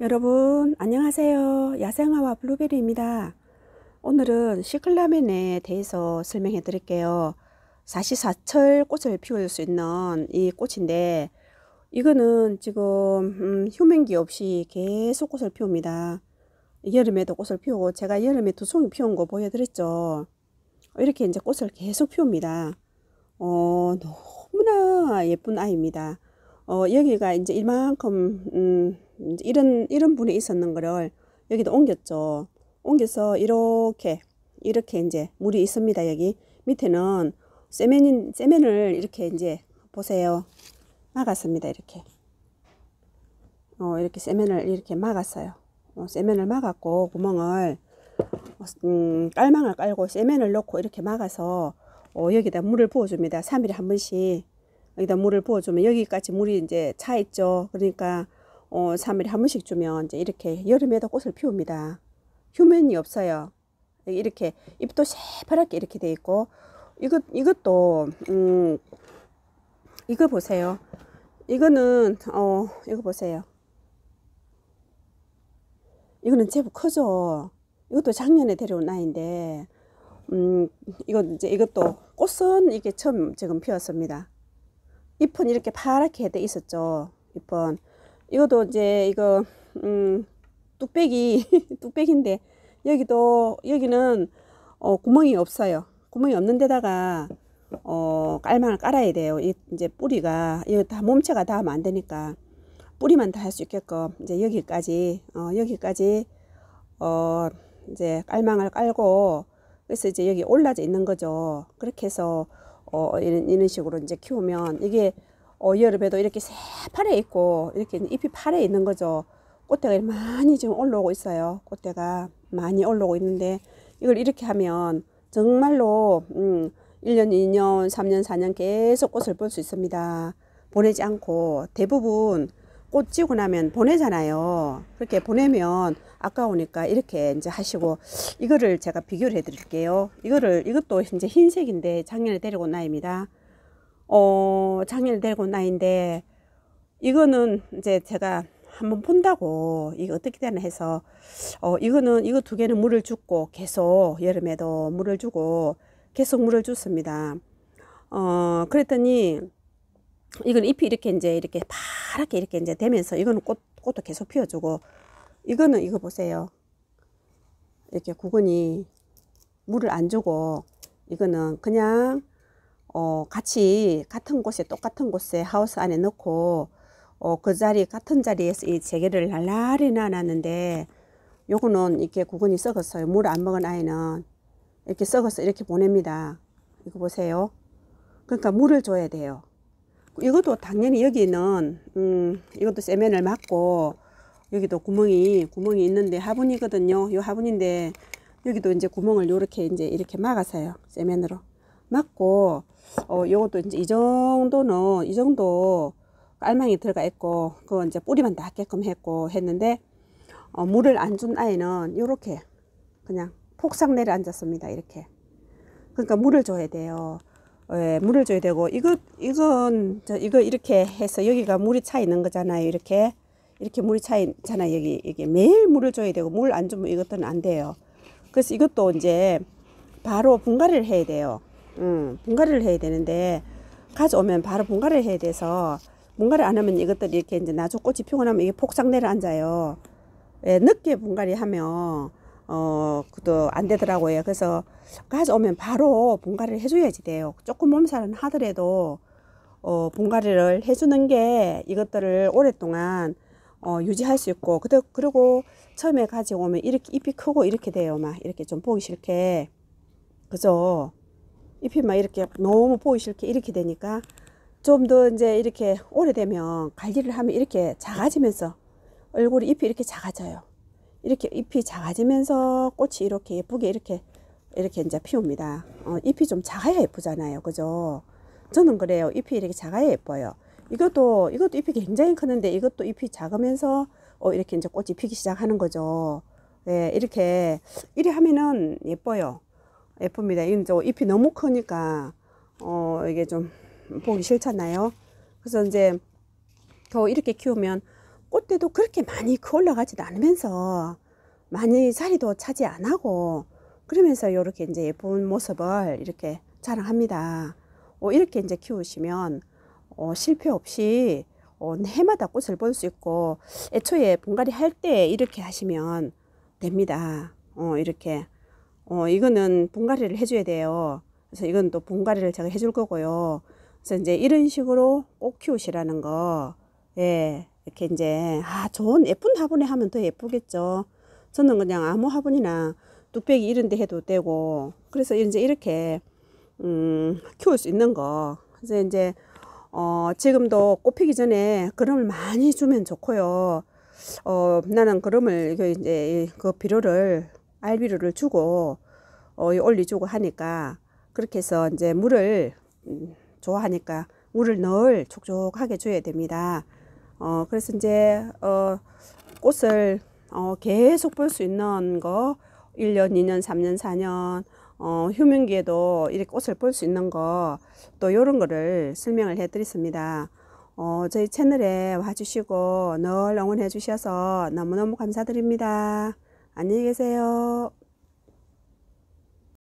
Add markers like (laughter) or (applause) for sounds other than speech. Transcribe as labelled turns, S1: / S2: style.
S1: 여러분 안녕하세요 야생화와 블루베리입니다 오늘은 시클라멘에 대해서 설명해 드릴게요 4 4철 꽃을 피울 수 있는 이 꽃인데 이거는 지금 음, 휴면기 없이 계속 꽃을 피웁니다 여름에도 꽃을 피우고 제가 여름에 두송이 피운 거 보여드렸죠 이렇게 이제 꽃을 계속 피웁니다 어, 너무나 예쁜 아이입니다 어, 여기가 이제 이만큼, 음, 이제 이런, 이런 분이 있었는 거를 여기도 옮겼죠. 옮겨서 이렇게, 이렇게 이제 물이 있습니다. 여기 밑에는 세멘인 세면을 이렇게 이제 보세요. 막았습니다. 이렇게. 어, 이렇게 세멘을 이렇게 막았어요. 어, 세멘을 막았고, 구멍을, 음, 깔망을 깔고 세멘을 넣고 이렇게 막아서, 어, 여기다 물을 부어줍니다. 3일에 한 번씩. 여기다 물을 부어주면 여기까지 물이 이제 차 있죠. 그러니까 어, 3일에 한 번씩 주면 이제 이렇게 여름에도 꽃을 피웁니다. 휴면이 없어요. 이렇게 잎도 새파랗게 이렇게 돼 있고 이것 이것도 음 이거 보세요. 이거는 어 이거 보세요. 이거는 제법 커져 이것도 작년에 데려온 아이인데 음 이거 이제 이것도 꽃은 이게 처음 지금 피웠습니다. 잎은 이렇게 파랗게 돼 있었죠. 잎은. 이것도 이제 이거 음 뚝배기 (laughs) 뚝배기인데 여기도 여기는 어 구멍이 없어요. 구멍이 없는 데다가 어 깔만을 깔아야 돼요. 이, 이제 뿌리가 이거 다 몸체가 다 안 되니까 뿌리만 다 할 수 있게끔 이제 여기까지 어 여기까지 어 이제 깔망을 깔고 그래서 이제 여기 올라져 있는 거죠. 그렇게 해서 어, 이런, 이런 식으로 이제 키우면 이게 어, 여름에도 이렇게 새파래 있고 이렇게 잎이 파래 있는 거죠. 꽃대가 많이 지금 올라오고 있어요. 꽃대가 많이 올라오고 있는데 이걸 이렇게 하면 정말로 음, 1년, 2년, 3년, 4년 계속 꽃을 볼 수 있습니다. 보내지 않고 대부분 꽃 지고 나면 보내잖아요. 그렇게 보내면 아까우니까 이렇게 이제 하시고 이거를 제가 비교를 해 드릴게요 이거를 이것도 이제 흰색인데 작년에 데리고 온 나입니다 어 작년에 데리고 온 나인데 이거는 이제 제가 한번 본다고 이거 어떻게 되나 해서 어 이거는 이거 두 개는 물을 줍고 계속 여름에도 물을 주고 계속 물을 줬습니다 어 그랬더니 이건 잎이 이렇게 이제 이렇게 파랗게 이렇게 이제 되면서 이거는 꽃, 꽃도 계속 피워주고 이거는 이거 보세요. 이렇게 구근이 물을 안 주고 이거는 그냥 어 같이 같은 곳에 똑같은 곳에 하우스 안에 넣고 어그 자리 같은 자리에서 이 재개를 날라리 놔놨는데 요거는 이렇게 구근이 썩었어요. 물 안 먹은 아이는 이렇게 썩어서 이렇게 보냅니다. 이거 보세요. 그러니까 물을 줘야 돼요. 이것도 당연히 여기는 음, 이것도 세면을 맞고 여기도 구멍이 구멍이 있는데 화분이거든요. 요 화분인데 여기도 이제 구멍을 요렇게 이제 이렇게 막아서요. 세면으로 막고 어 요것도 이제 이 정도는 이 정도 깔망이 들어가 있고 그 이제 뿌리만 닿게끔 했고 했는데 어, 물을 안 준 아이는 요렇게 그냥 폭삭 내려앉았습니다. 이렇게. 그러니까 물을 줘야 돼요. 예, 물을 줘야 되고 이거 이건 저 이거 이렇게 해서 여기가 물이 차 있는 거잖아요. 이렇게 이렇게 물이 차 있잖아 여기 이게 매일 물을 줘야 되고 물 안 주면 이것도 안 돼요 그래서 이것도 이제 바로 분갈이를 해야 돼요 음, 분갈이를 해야 되는데 가져오면 바로 분갈이를 해야 돼서 분갈이 안 하면 이것들이 이렇게 이제 나중 꽃이 피고 나면 이게 폭삭 내려앉아요 예, 늦게 분갈이 하면 어 그도 안 되더라고요 그래서 가져오면 바로 분갈이를 해줘야지 돼요 조금 몸살은 하더라도 어 분갈이를 해주는 게 이것들을 오랫동안 어, 유지할 수 있고 그 그리고 처음에 가져오면 이렇게 잎이 크고 이렇게 돼요 막 이렇게 좀 보기 싫게 그죠 잎이 막 이렇게 너무 보기 싫게 이렇게 되니까 좀 더 이제 이렇게 오래되면 관리를 하면 이렇게 작아지면서 얼굴이 잎이 이렇게 작아져요 이렇게 잎이 작아지면서 꽃이 이렇게 예쁘게 이렇게 이렇게 이제 피웁니다 어, 잎이 좀 작아야 예쁘잖아요 그죠 저는 그래요 잎이 이렇게 작아야 예뻐요 이것도 이것도 잎이 굉장히 크는데 이것도 잎이 작으면서 어, 이렇게 이제 꽃이 피기 시작하는 거죠. 예, 이렇게 이래 하면은 예뻐요. 예쁩니다. 이제 잎이 너무 크니까 어, 이게 좀 보기 싫잖아요. 그래서 이제 더 이렇게 키우면 꽃대도 그렇게 많이 크 그 올라가지도 않으면서 많이 자리도 차지 안 하고 그러면서 이렇게 이제 예쁜 모습을 이렇게 자랑합니다. 어, 이렇게 이제 키우시면 어, 실패 없이 어, 해마다 꽃을 볼 수 있고 애초에 분갈이 할 때 이렇게 하시면 됩니다. 어, 이렇게 어, 이거는 분갈이를 해줘야 돼요. 그래서 이건 또 분갈이를 제가 해줄 거고요. 그래서 이제 이런 식으로 꽃 키우시라는 거, 예, 이렇게 이제 아 좋은 예쁜 화분에 하면 더 예쁘겠죠. 저는 그냥 아무 화분이나 뚝배기 이런 데 해도 되고 그래서 이제 이렇게 음, 키울 수 있는 거. 그래서 이제 어, 지금도 꽃피기 전에 그름을 많이 주면 좋고요. 어, 나는 그름을 이제 그 비료를 알비료를 주고 어, 올리주고 하니까 그렇게 해서 이제 물을 음, 좋아하니까 물을 늘 촉촉하게 줘야 됩니다. 어, 그래서 이제 어, 꽃을 어, 계속 볼 수 있는 거 1년, 2년, 3년, 4년 어, 휴면기에도 이렇게 꽃을 볼 수 있는 거 또 이런 거를 설명을 해 드렸습니다. 어, 저희 채널에 와주시고 늘 응원해 주셔서 너무너무 감사드립니다. 안녕히 계세요.